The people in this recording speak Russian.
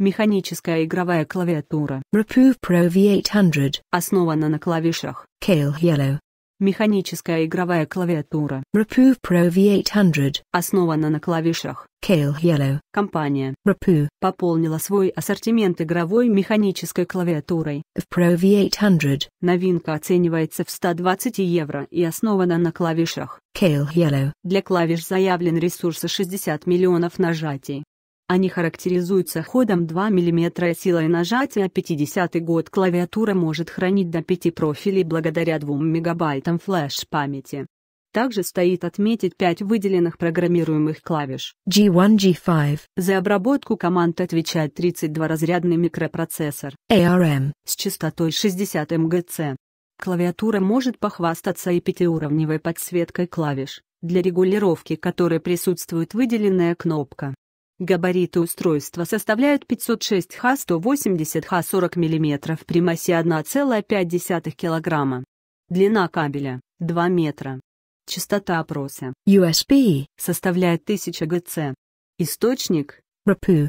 Механическая игровая клавиатура Reprove Pro V800 основана на клавишах Kale Yellow. Механическая игровая клавиатура Reprove Pro V800 основана на клавишах Kale Yellow. Компания Reprove пополнила свой ассортимент игровой механической клавиатурой of Pro V800. Новинка оценивается в 120 евро и основана на клавишах Kale Yellow. Для клавиш заявлен ресурс 60 миллионов нажатий. Они характеризуются ходом 2 мм силой нажатия 50 год клавиатура может хранить до 5 профилей благодаря 2 мегабайтам флеш-памяти. Также стоит отметить 5 выделенных программируемых клавиш G1, G5. За обработку команд отвечает 32-разрядный микропроцессор ARM с частотой 60 МГц. Клавиатура может похвастаться и пятиуровневой подсветкой клавиш, для регулировки которой присутствует выделенная кнопка. Габариты устройства составляют 506 Х 180 Х 40 мм при массе 1,5 кг. Длина кабеля – 2 метра. Частота опроса USB составляет 1000 ГЦ. Источник – РАПУ.